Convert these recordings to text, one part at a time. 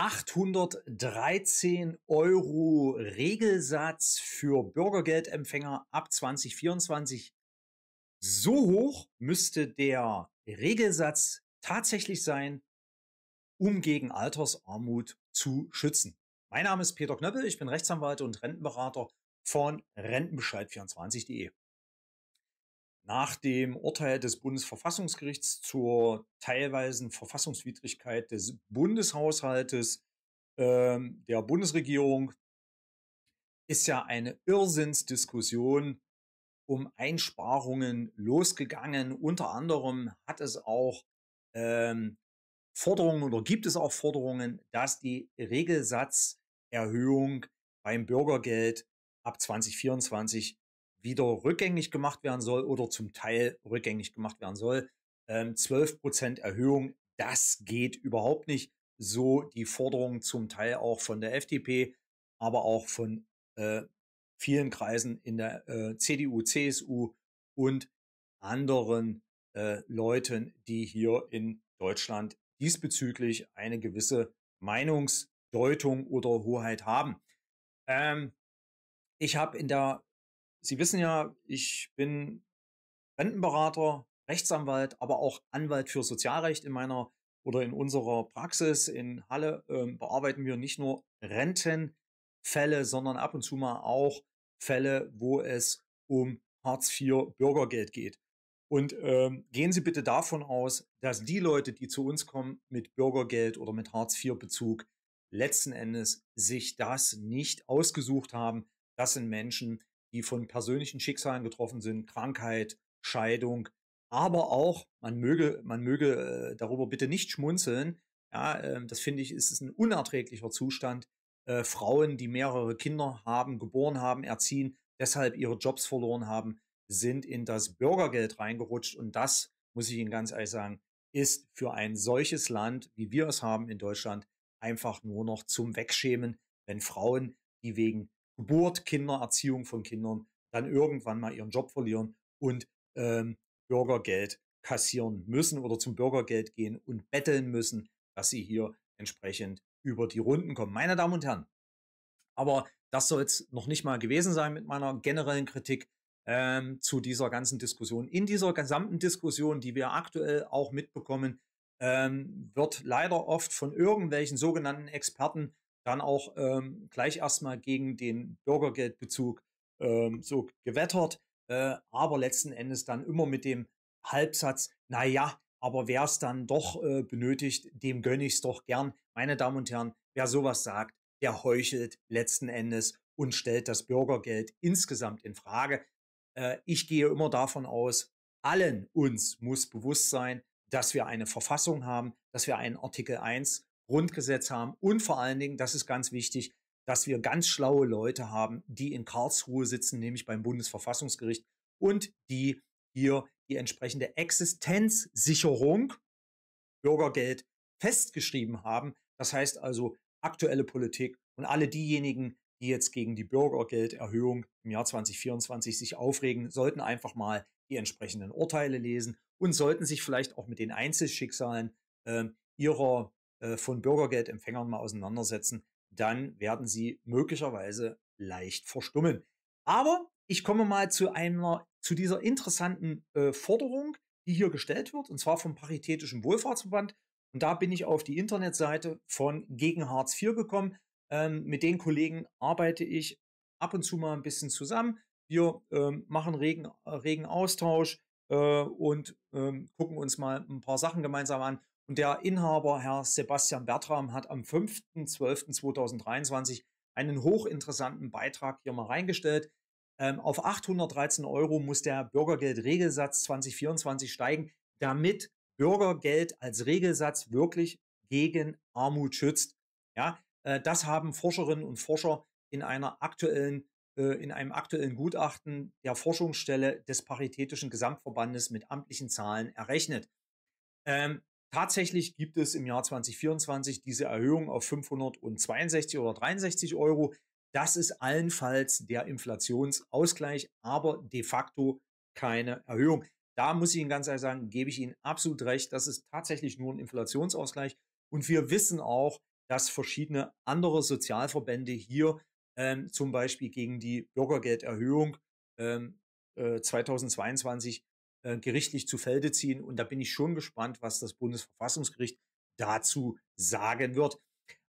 813 Euro Regelsatz für Bürgergeldempfänger ab 2024. So hoch müsste der Regelsatz tatsächlich sein, um gegen Altersarmut zu schützen. Mein Name ist Peter Knöppel, ich bin Rechtsanwalt und Rentenberater von Rentenbescheid24.de nach dem Urteil des Bundesverfassungsgerichts zur teilweisen Verfassungswidrigkeit des Bundeshaushaltes äh, der Bundesregierung ist ja eine Irrsinnsdiskussion um Einsparungen losgegangen. Unter anderem hat es auch ähm, Forderungen oder gibt es auch Forderungen, dass die Regelsatzerhöhung beim Bürgergeld ab 2024 wieder rückgängig gemacht werden soll oder zum Teil rückgängig gemacht werden soll. Ähm, 12 Erhöhung, das geht überhaupt nicht. So die Forderung zum Teil auch von der FDP, aber auch von äh, vielen Kreisen in der äh, CDU, CSU und anderen äh, Leuten, die hier in Deutschland diesbezüglich eine gewisse Meinungsdeutung oder Hoheit haben. Ähm, ich habe in der Sie wissen ja, ich bin Rentenberater, Rechtsanwalt, aber auch Anwalt für Sozialrecht in meiner oder in unserer Praxis in Halle ähm, bearbeiten wir nicht nur Rentenfälle, sondern ab und zu mal auch Fälle, wo es um Hartz IV Bürgergeld geht. Und ähm, gehen Sie bitte davon aus, dass die Leute, die zu uns kommen mit Bürgergeld oder mit Hartz IV Bezug, letzten Endes sich das nicht ausgesucht haben. Das sind Menschen, die von persönlichen Schicksalen getroffen sind, Krankheit, Scheidung, aber auch, man möge, man möge äh, darüber bitte nicht schmunzeln, ja, äh, das finde ich, ist, ist ein unerträglicher Zustand, äh, Frauen, die mehrere Kinder haben, geboren haben, erziehen, deshalb ihre Jobs verloren haben, sind in das Bürgergeld reingerutscht und das, muss ich Ihnen ganz ehrlich sagen, ist für ein solches Land, wie wir es haben in Deutschland, einfach nur noch zum Wegschämen, wenn Frauen, die wegen Geburt, Kinder, Erziehung von Kindern dann irgendwann mal ihren Job verlieren und ähm, Bürgergeld kassieren müssen oder zum Bürgergeld gehen und betteln müssen, dass sie hier entsprechend über die Runden kommen. Meine Damen und Herren, aber das soll es noch nicht mal gewesen sein mit meiner generellen Kritik ähm, zu dieser ganzen Diskussion. In dieser gesamten Diskussion, die wir aktuell auch mitbekommen, ähm, wird leider oft von irgendwelchen sogenannten Experten dann auch ähm, gleich erstmal gegen den Bürgergeldbezug ähm, so gewettert, äh, aber letzten Endes dann immer mit dem Halbsatz, naja, aber wer es dann doch äh, benötigt, dem gönne ich es doch gern. Meine Damen und Herren, wer sowas sagt, der heuchelt letzten Endes und stellt das Bürgergeld insgesamt in Frage. Äh, ich gehe immer davon aus, allen uns muss bewusst sein, dass wir eine Verfassung haben, dass wir einen Artikel 1 Grundgesetz haben und vor allen Dingen, das ist ganz wichtig, dass wir ganz schlaue Leute haben, die in Karlsruhe sitzen, nämlich beim Bundesverfassungsgericht und die hier die entsprechende Existenzsicherung, Bürgergeld festgeschrieben haben. Das heißt also aktuelle Politik und alle diejenigen, die jetzt gegen die Bürgergelderhöhung im Jahr 2024 sich aufregen, sollten einfach mal die entsprechenden Urteile lesen und sollten sich vielleicht auch mit den Einzelschicksalen äh, ihrer äh, von Bürgergeldempfängern mal auseinandersetzen, dann werden sie möglicherweise leicht verstummen. Aber ich komme mal zu einer, zu dieser interessanten äh, Forderung, die hier gestellt wird, und zwar vom Paritätischen Wohlfahrtsverband. Und da bin ich auf die Internetseite von Gegen Hartz IV gekommen. Ähm, mit den Kollegen arbeite ich ab und zu mal ein bisschen zusammen. Wir ähm, machen regen, äh, regen Austausch äh, und ähm, gucken uns mal ein paar Sachen gemeinsam an. Und der Inhaber, Herr Sebastian Bertram, hat am 5.12.2023 einen hochinteressanten Beitrag hier mal reingestellt. Ähm, auf 813 Euro muss der Bürgergeldregelsatz 2024 steigen, damit Bürgergeld als Regelsatz wirklich gegen Armut schützt. Ja, äh, das haben Forscherinnen und Forscher in einer aktuellen äh, in einem aktuellen Gutachten der Forschungsstelle des Paritätischen Gesamtverbandes mit amtlichen Zahlen errechnet. Ähm, Tatsächlich gibt es im Jahr 2024 diese Erhöhung auf 562 oder 63 Euro. Das ist allenfalls der Inflationsausgleich, aber de facto keine Erhöhung. Da muss ich Ihnen ganz ehrlich sagen, gebe ich Ihnen absolut recht, das ist tatsächlich nur ein Inflationsausgleich. Und wir wissen auch, dass verschiedene andere Sozialverbände hier ähm, zum Beispiel gegen die Bürgergelderhöhung ähm, äh, 2022 äh, gerichtlich zu Felde ziehen. Und da bin ich schon gespannt, was das Bundesverfassungsgericht dazu sagen wird.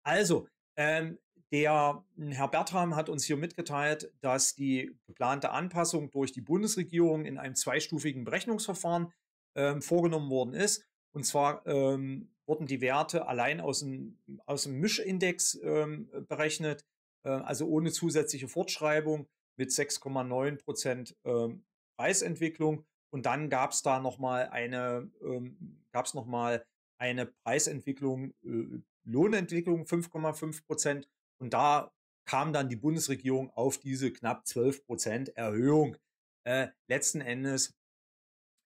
Also, ähm, der hm, Herr Bertram hat uns hier mitgeteilt, dass die geplante Anpassung durch die Bundesregierung in einem zweistufigen Berechnungsverfahren ähm, vorgenommen worden ist. Und zwar ähm, wurden die Werte allein aus dem, aus dem Mischindex ähm, berechnet, äh, also ohne zusätzliche Fortschreibung mit 6,9 Prozent ähm, Preisentwicklung und dann gab es da nochmal eine, ähm, gab es nochmal eine Preisentwicklung, äh, Lohnentwicklung 5,5 Prozent. Und da kam dann die Bundesregierung auf diese knapp 12 Prozent Erhöhung. Äh, letzten Endes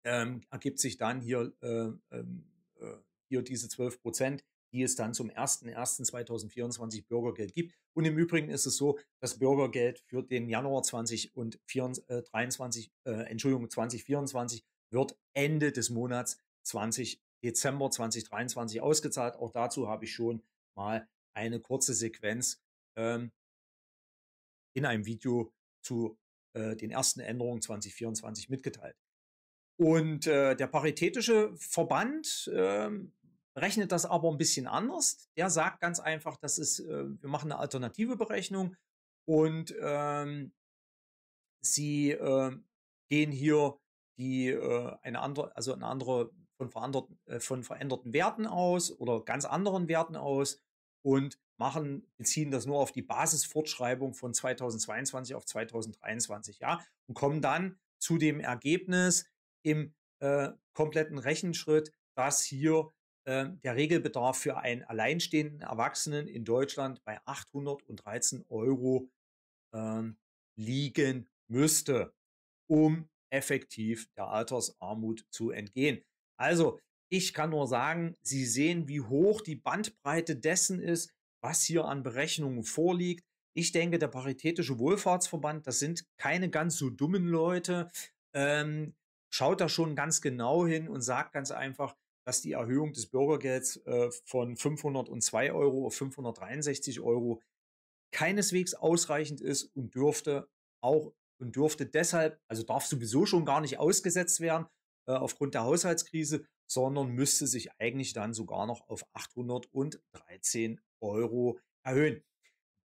ähm, ergibt sich dann hier, äh, ähm, äh, hier diese 12 Prozent die es dann zum 01.01.2024 Bürgergeld gibt. Und im Übrigen ist es so, das Bürgergeld für den Januar 2023, äh, äh, Entschuldigung, 2024 wird Ende des Monats 20 Dezember 2023 ausgezahlt. Auch dazu habe ich schon mal eine kurze Sequenz ähm, in einem Video zu äh, den ersten Änderungen 2024 mitgeteilt. Und äh, der Paritätische Verband ähm, rechnet das aber ein bisschen anders. Der sagt ganz einfach, das ist, äh, wir machen eine alternative Berechnung und ähm, sie äh, gehen hier die äh, eine andere, also eine andere von veränderten, äh, von veränderten Werten aus oder ganz anderen Werten aus und machen, beziehen das nur auf die Basisfortschreibung von 2022 auf 2023, ja, und kommen dann zu dem Ergebnis im äh, kompletten Rechenschritt, dass hier ähm, der Regelbedarf für einen alleinstehenden Erwachsenen in Deutschland bei 813 Euro ähm, liegen müsste, um effektiv der Altersarmut zu entgehen. Also, ich kann nur sagen, Sie sehen, wie hoch die Bandbreite dessen ist, was hier an Berechnungen vorliegt. Ich denke, der Paritätische Wohlfahrtsverband, das sind keine ganz so dummen Leute, ähm, schaut da schon ganz genau hin und sagt ganz einfach, dass die Erhöhung des Bürgergelds äh, von 502 Euro auf 563 Euro keineswegs ausreichend ist und dürfte auch und dürfte deshalb, also darf sowieso schon gar nicht ausgesetzt werden äh, aufgrund der Haushaltskrise, sondern müsste sich eigentlich dann sogar noch auf 813 Euro erhöhen.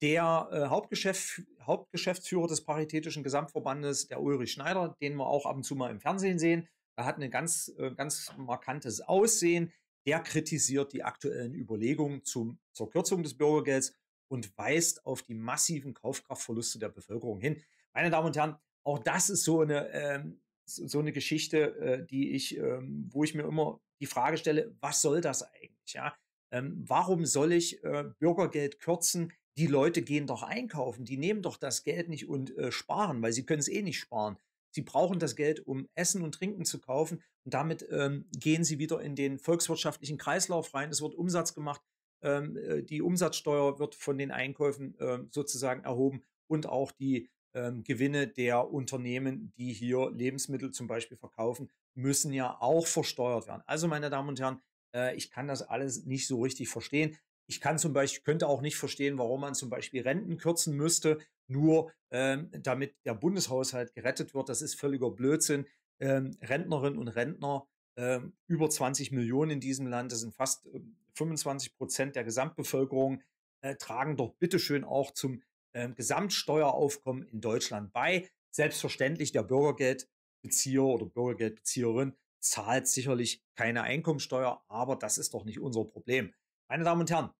Der äh, Hauptgeschäft, Hauptgeschäftsführer des Paritätischen Gesamtverbandes, der Ulrich Schneider, den wir auch ab und zu mal im Fernsehen sehen, er hat ein ganz, äh, ganz markantes Aussehen. Der kritisiert die aktuellen Überlegungen zum, zur Kürzung des Bürgergelds und weist auf die massiven Kaufkraftverluste der Bevölkerung hin. Meine Damen und Herren, auch das ist so eine, ähm, so eine Geschichte, äh, die ich, ähm, wo ich mir immer die Frage stelle, was soll das eigentlich? Ja? Ähm, warum soll ich äh, Bürgergeld kürzen? Die Leute gehen doch einkaufen, die nehmen doch das Geld nicht und äh, sparen, weil sie können es eh nicht sparen. Sie brauchen das Geld, um Essen und Trinken zu kaufen. Und damit ähm, gehen sie wieder in den volkswirtschaftlichen Kreislauf rein. Es wird Umsatz gemacht. Ähm, äh, die Umsatzsteuer wird von den Einkäufen äh, sozusagen erhoben und auch die ähm, Gewinne der Unternehmen, die hier Lebensmittel zum Beispiel verkaufen, müssen ja auch versteuert werden. Also, meine Damen und Herren, äh, ich kann das alles nicht so richtig verstehen. Ich kann zum Beispiel, könnte auch nicht verstehen, warum man zum Beispiel Renten kürzen müsste, nur ähm, damit der Bundeshaushalt gerettet wird. Das ist völliger Blödsinn. Ähm, Rentnerinnen und Rentner, ähm, über 20 Millionen in diesem Land, das sind fast äh, 25 Prozent der Gesamtbevölkerung, äh, tragen doch bitteschön auch zum ähm, Gesamtsteueraufkommen in Deutschland bei. Selbstverständlich, der Bürgergeldbezieher oder Bürgergeldbezieherin zahlt sicherlich keine Einkommensteuer, aber das ist doch nicht unser Problem. Meine Damen und Herren,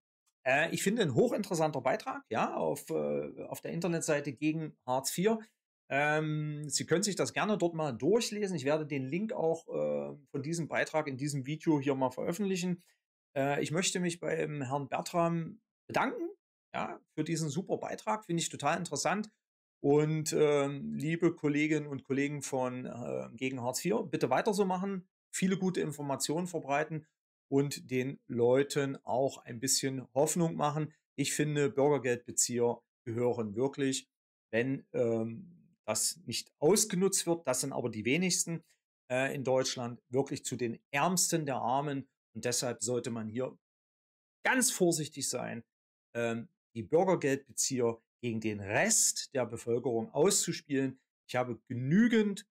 äh, ich finde ein hochinteressanter Beitrag, ja, auf, äh, auf der Internetseite gegen Hartz IV. Ähm, Sie können sich das gerne dort mal durchlesen. Ich werde den Link auch äh, von diesem Beitrag in diesem Video hier mal veröffentlichen. Äh, ich möchte mich beim Herrn Bertram bedanken, ja, für diesen super Beitrag. Finde ich total interessant. Und ähm, liebe Kolleginnen und Kollegen von äh, Gegen Hartz IV, bitte weiter so machen, viele gute Informationen verbreiten und den Leuten auch ein bisschen Hoffnung machen. Ich finde, Bürgergeldbezieher gehören wirklich, wenn ähm, das nicht ausgenutzt wird, das sind aber die wenigsten äh, in Deutschland, wirklich zu den Ärmsten der Armen. Und deshalb sollte man hier ganz vorsichtig sein, ähm, die Bürgergeldbezieher gegen den Rest der Bevölkerung auszuspielen. Ich habe genügend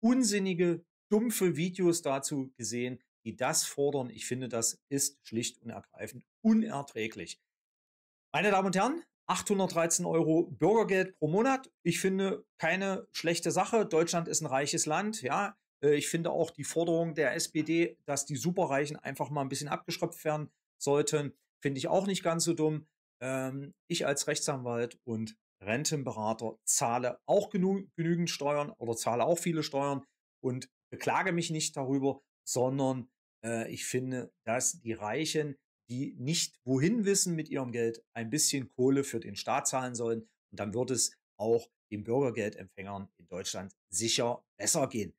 unsinnige, dumpfe Videos dazu gesehen, die das fordern. Ich finde, das ist schlicht und ergreifend unerträglich. Meine Damen und Herren, 813 Euro Bürgergeld pro Monat. Ich finde keine schlechte Sache. Deutschland ist ein reiches Land. Ja, äh, ich finde auch die Forderung der SPD, dass die Superreichen einfach mal ein bisschen abgeschröpft werden sollten, finde ich auch nicht ganz so dumm. Ähm, ich als Rechtsanwalt und Rentenberater zahle auch genü genügend Steuern oder zahle auch viele Steuern und beklage mich nicht darüber, sondern äh, ich finde, dass die Reichen, die nicht wohin wissen mit ihrem Geld, ein bisschen Kohle für den Staat zahlen sollen. Und dann wird es auch den Bürgergeldempfängern in Deutschland sicher besser gehen.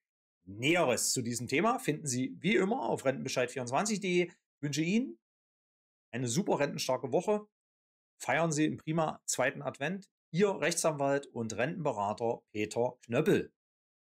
Näheres zu diesem Thema finden Sie wie immer auf rentenbescheid24.de. Ich Wünsche Ihnen eine super rentenstarke Woche. Feiern Sie im prima zweiten Advent. Ihr Rechtsanwalt und Rentenberater Peter Knöppel.